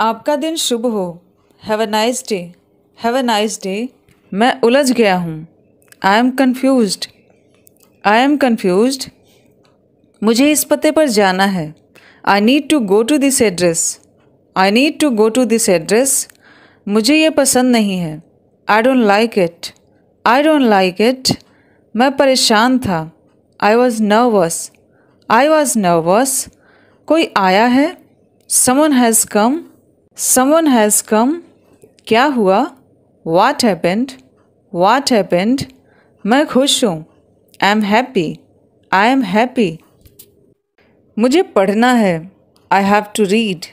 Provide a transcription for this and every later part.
आपका दिन शुभ हो have a nice day have a nice day मैं उलझ गया हूँ I am confuse I am confuse मुझे इस पते पर जाना है I need to go to this address I need to go to this address मुझे ये पसंद नहीं है I don't like it I don't like it मैं परेशान था I was nervous I was nervous कोई आया है someone has come someone has come क्या हुआ वाट हैपेंड वाट हैपेंड मैं खुश हूँ I am happy I am happy मुझे पढ़ना है I have to read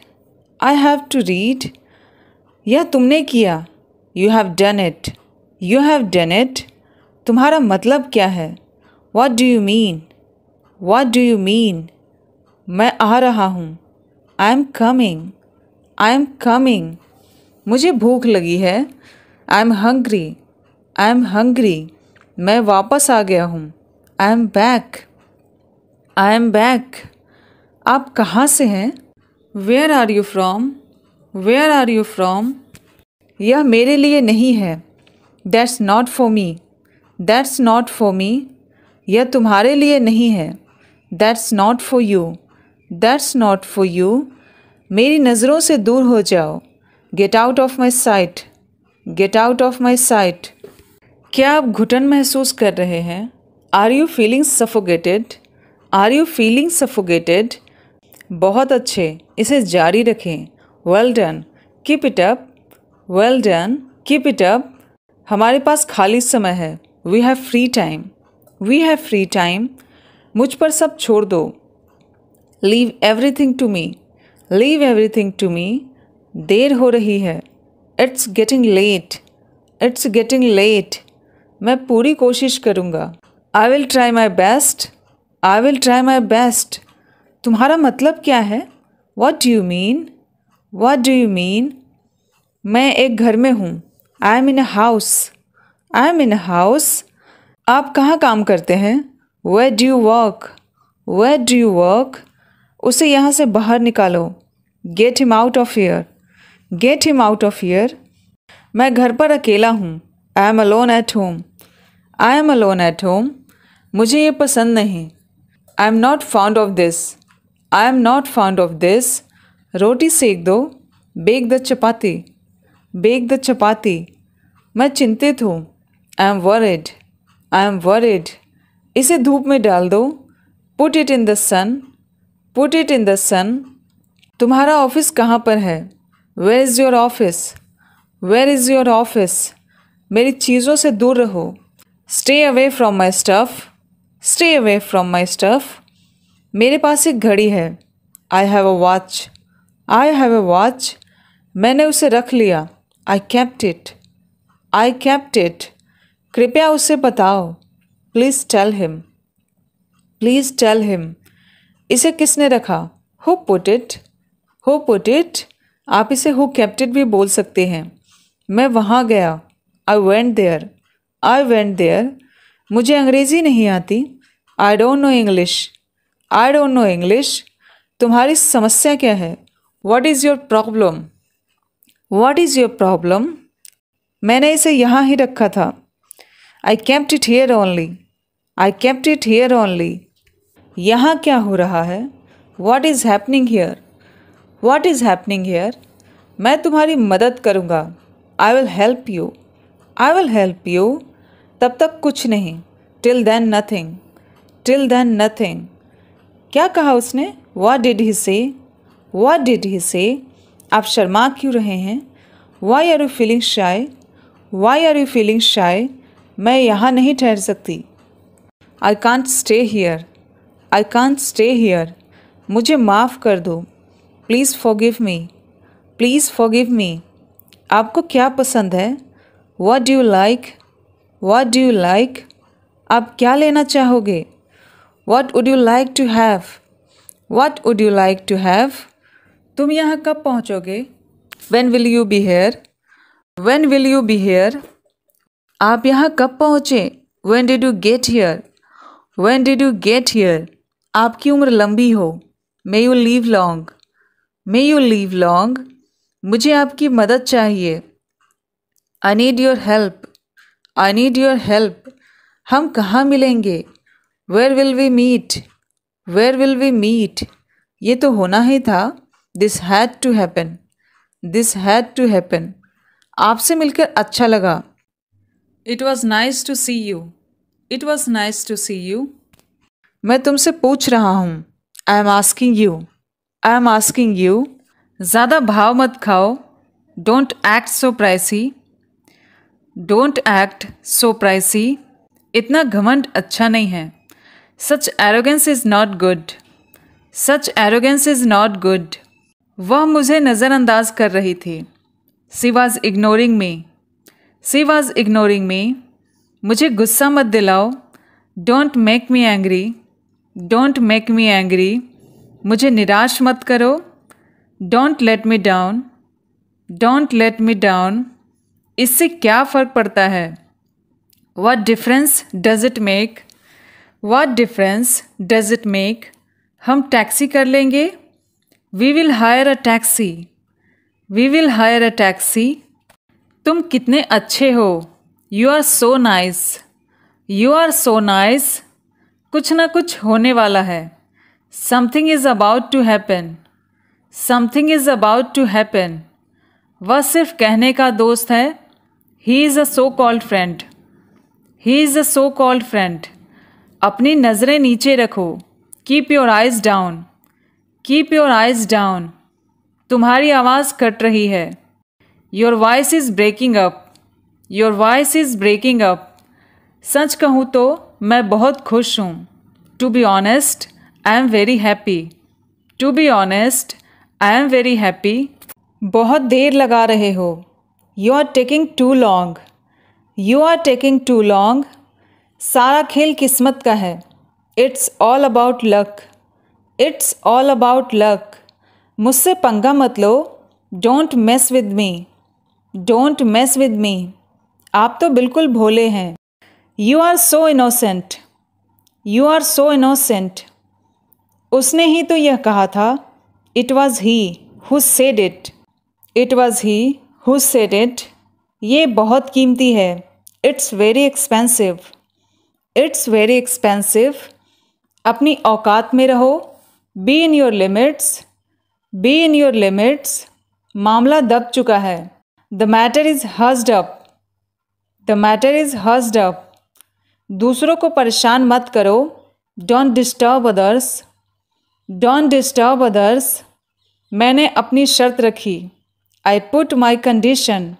I have to read यह तुमने किया you have done it you have done it तुम्हारा मतलब क्या है what do you mean what do you mean मैं आ रहा हूँ I am coming I am coming मुझे भूख लगी है I am hungry I am hungry मैं वापस आ गया हूँ I am back I am back आप कहाँ से हैं where are you from where are you from यह मेरे लिए नहीं है that's not for me that's not for me यह तुम्हारे लिए नहीं है that's not for you that's not for you मेरी नज़रों से दूर हो जाओ get out of my sight get out of my sight क्या आप घुटन महसूस कर रहे हैं are you feeling suffocated are you feeling suffocated बहुत अच्छे इसे जारी रखें well done keep it up well done keep it up हमारे पास खाली समय है we have free time we have free time मुझ पर सब छोड़ दो leave everything to me leave everything to me देर हो रही है it's getting late it's getting late मैं पूरी कोशिश करूँगा I will try my best I will try my best तुम्हारा मतलब क्या है what do you mean what do you mean मैं एक घर में हूँ I am in a house I am in a house आप कहाँ काम करते हैं where do you work where do you work उसे यहाँ से बाहर निकालो get him out of here get him out of here मैं घर पर अकेला हूँ I am alone at home I am alone at home मुझे ये पसंद नहीं I am not found of this I am not found of this रोटी सेक दो bake the chapati bake the chapati मैं चिंतित हूँ I am worried I am worried इसे धूप में डाल दो put it in the sun put it in the sun तुम्हारा ऑफिस कहाँ पर है where is your office where is your office मेरी चीज़ों से दूर रहो stay away from my stuff stay away from my stuff मेरे पास एक घड़ी है I have a watch I have a watch मैंने उसे रख लिया I kept it I kept it कृपया उसे बताओ please tell him please tell him इसे किसने रखा who put it who put it आप इसे हो केप्ट भी बोल सकते हैं मैं वहाँ गया I went there I went there मुझे अंग्रेज़ी नहीं आती I don't know English I don't know English तुम्हारी समस्या क्या है what is your problem what is your problem मैंने इसे यहाँ ही रखा था I kept it here only I kept it here only यहाँ क्या हो रहा है what is happening here what is happening here मैं तुम्हारी मदद करूँगा I will help you I will help you तब तक कुछ नहीं till then nothing till then nothing क्या कहा उसने वॉट डिड ही से वॉट डिड ही से आप शर्मा क्यों रहे हैं why are you feeling shy why are you feeling shy मैं यहाँ नहीं ठहर सकती I can't stay here I can stay here मुझे माफ़ कर दो please forgive me please forgive me आपको क्या पसंद है what do you like what do you like आप क्या लेना चाहोगे what would you like to have what would you like to have तुम यहाँ कब पहुँचोगे when will you be here when will you be here आप यहाँ कब पहुँचे when did you get here when did you get here आपकी उम्र लंबी हो may you live long may you live long मुझे आपकी मदद चाहिए I need your help I need your help हम कहाँ मिलेंगे where will we meet where will we meet ये तो होना ही था this had to happen this had to happen आपसे मिलकर अच्छा लगा it was nice to see you it was nice to see you मैं तुमसे पूछ रहा हूँ I am asking you I am asking you ज़्यादा भाव मत खाओ don't act so pricey don't act so pricey इतना घमंड अच्छा नहीं है such arrogance is not good such arrogance is not good वह मुझे नज़रअंदाज कर रही थी she was ignoring me she was ignoring मी मुझे गुस्सा मत दिलाओ don't make me angry don't make me angry मुझे निराश मत करो don't let me down don't let me down इससे क्या फ़र्क पड़ता है what difference does it make what difference does it make हम टैक्सी कर लेंगे we will hire a taxi we will hire a taxi तुम कितने अच्छे हो you are so nice you are so nice कुछ ना कुछ होने वाला है something is about to happen something is about to happen वह सिर्फ कहने का दोस्त है he is a so called friend he is a so called friend अपनी नज़रें नीचे रखो keep your eyes down keep your eyes down तुम्हारी आवाज़ कट रही है your voice is breaking up your voice is breaking up सच कहूँ तो मैं बहुत खुश हूँ to be honest I am very happy to be honest I am very happy बहुत देर लगा रहे हो you are taking too long you are taking too long सारा खेल किस्मत का है it's all about luck it's all about luck मुझसे पंगा मत लो don't mess with me don't mess with me आप तो बिल्कुल भोले हैं you are so innocent you are so innocent उसने ही तो यह कहा था it was he who said it it was he who said it ये बहुत कीमती है it's very expensive it's very expensive अपनी औकात में रहो be in your limits be in your limits मामला दब चुका है the matter is hushed up the matter is hushed up दूसरों को परेशान मत करो don't disturb others don't disturb others मैंने अपनी शर्त रखी I put my condition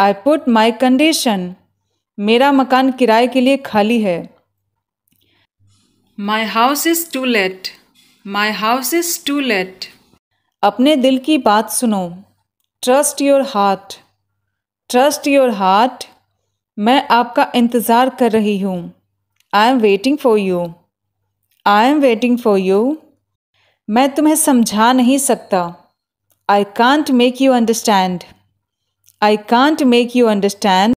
I put my condition मेरा मकान किराए के लिए खाली है my house is to let my house is to let अपने दिल की बात सुनो trust your heart trust your heart मैं आपका इंतज़ार कर रही हूँ I am waiting for you I am waiting for you मैं तुम्हें समझा नहीं सकता I can't make you understand I can't make you understand